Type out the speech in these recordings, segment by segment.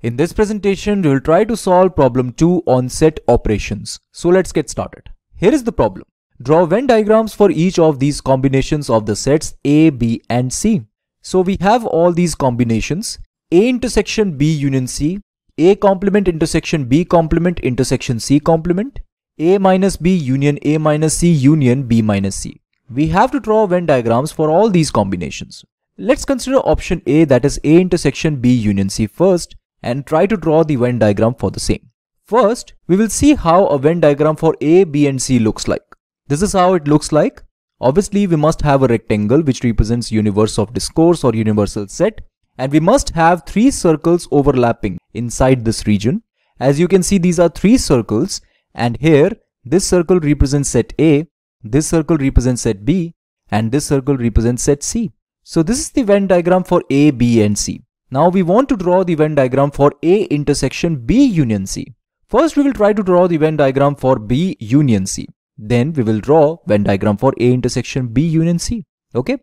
In this presentation, we will try to solve problem 2 on set operations. So let's get started. Here is the problem. Draw Venn diagrams for each of these combinations of the sets A, B and C. So we have all these combinations. A intersection B union C, A complement intersection B complement intersection C complement, A minus B union A minus C union B minus C. We have to draw Venn diagrams for all these combinations. Let's consider option A that is A intersection B union C first and try to draw the Venn diagram for the same. First, we will see how a Venn diagram for A, B and C looks like. This is how it looks like. Obviously, we must have a rectangle which represents universe of discourse or universal set and we must have three circles overlapping inside this region. As you can see, these are three circles and here this circle represents set A, this circle represents set B and this circle represents set C. So this is the Venn diagram for A, B and C. Now we want to draw the Venn diagram for A intersection B union C. First we will try to draw the Venn diagram for B union C. Then we will draw Venn diagram for A intersection B union C. Okay.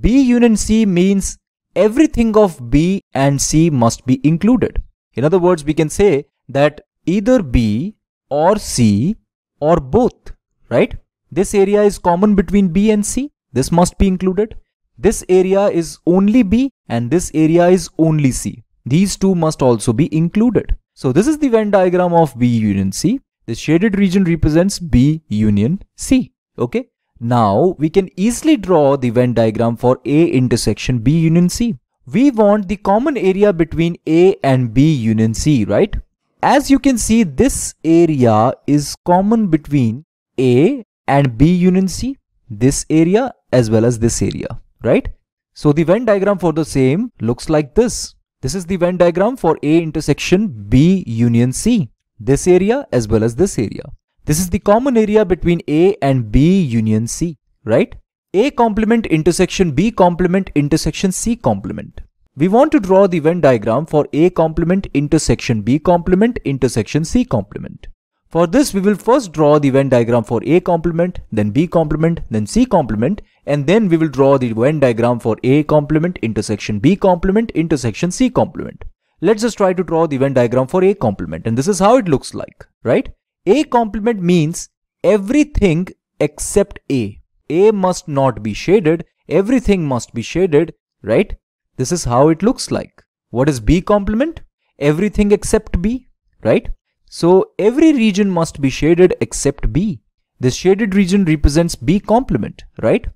B union C means everything of B and C must be included. In other words, we can say that either B or C or both, right? This area is common between B and C. This must be included. This area is only B and this area is only C. These two must also be included. So this is the Venn diagram of B union C. The shaded region represents B union C. Okay. Now we can easily draw the Venn diagram for A intersection B union C. We want the common area between A and B union C, right? As you can see, this area is common between A and B union C, this area as well as this area right? So the Venn diagram for the same looks like this. This is the Venn diagram for A intersection B union C, this area as well as this area. This is the common area between A and B union C, right? A complement intersection B complement intersection C complement. We want to draw the Venn diagram for A complement intersection B complement intersection C complement. For this, we will first draw the Venn diagram for A complement, then B complement, then C complement, and then we will draw the Venn diagram for A complement intersection B complement intersection C complement. Let's just try to draw the Venn diagram for A complement and this is how it looks like, right? A complement means everything except A. A must not be shaded, everything must be shaded, right? This is how it looks like. What is B complement? Everything except B, right? So every region must be shaded except B. This shaded region represents B complement, right?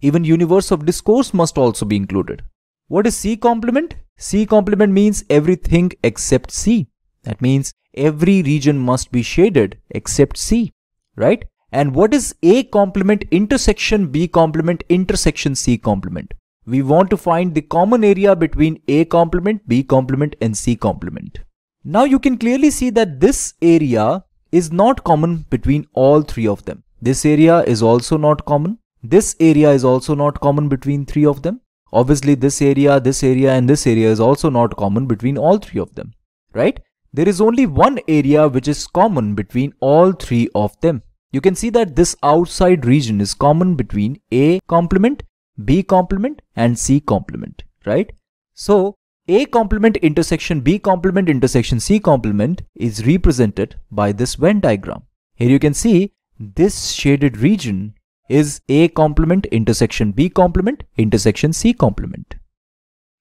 Even universe of discourse must also be included. What is C complement? C complement means everything except C. That means every region must be shaded except C, right? And what is A complement intersection B complement intersection C complement? We want to find the common area between A complement, B complement and C complement. Now you can clearly see that this area is not common between all three of them. This area is also not common. This area is also not common between three of them. Obviously, this area, this area and this area is also not common between all three of them, right? There is only one area which is common between all three of them. You can see that this outside region is common between A complement, B complement and C complement, right? So, A complement intersection B complement intersection C complement is represented by this Venn diagram. Here you can see this shaded region is A complement intersection B complement intersection C complement.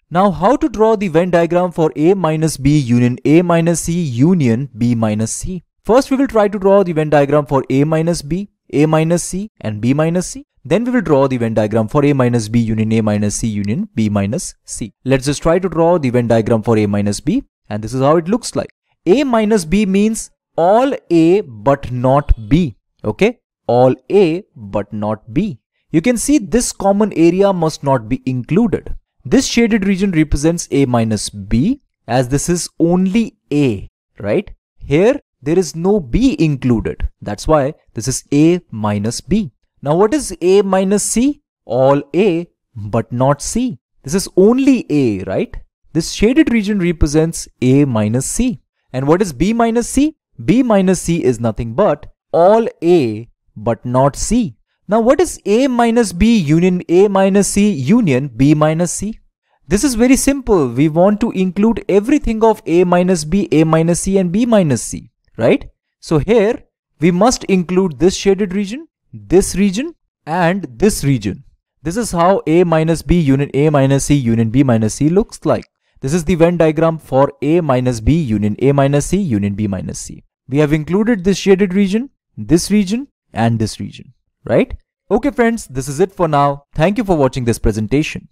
Now how to draw the Venn diagram for A minus B union A minus C union B minus C. First we will try to draw the Venn diagram for A minus B, A minus C and B minus C. Then we will draw the Venn diagram for A minus B union A minus C union B minus C. Let's just try to draw the Venn diagram for A minus B and this is how it looks like. A minus B means all A but not B. Okay, all A but not B. You can see this common area must not be included. This shaded region represents A minus B as this is only A, right? Here there is no B included. That's why this is A minus B. Now what is A minus C? All A but not C. This is only A, right? This shaded region represents A minus C. And what is B minus C? B minus C is nothing but all A but not C. Now what is A minus B union A minus C union B minus C? This is very simple. We want to include everything of A minus B, A minus C and B minus C, right? So here we must include this shaded region, this region and this region. This is how A minus B union A minus C union B minus C looks like. This is the Venn diagram for A minus B union A minus C union B minus C. We have included this shaded region, this region and this region, right? Okay friends, this is it for now. Thank you for watching this presentation.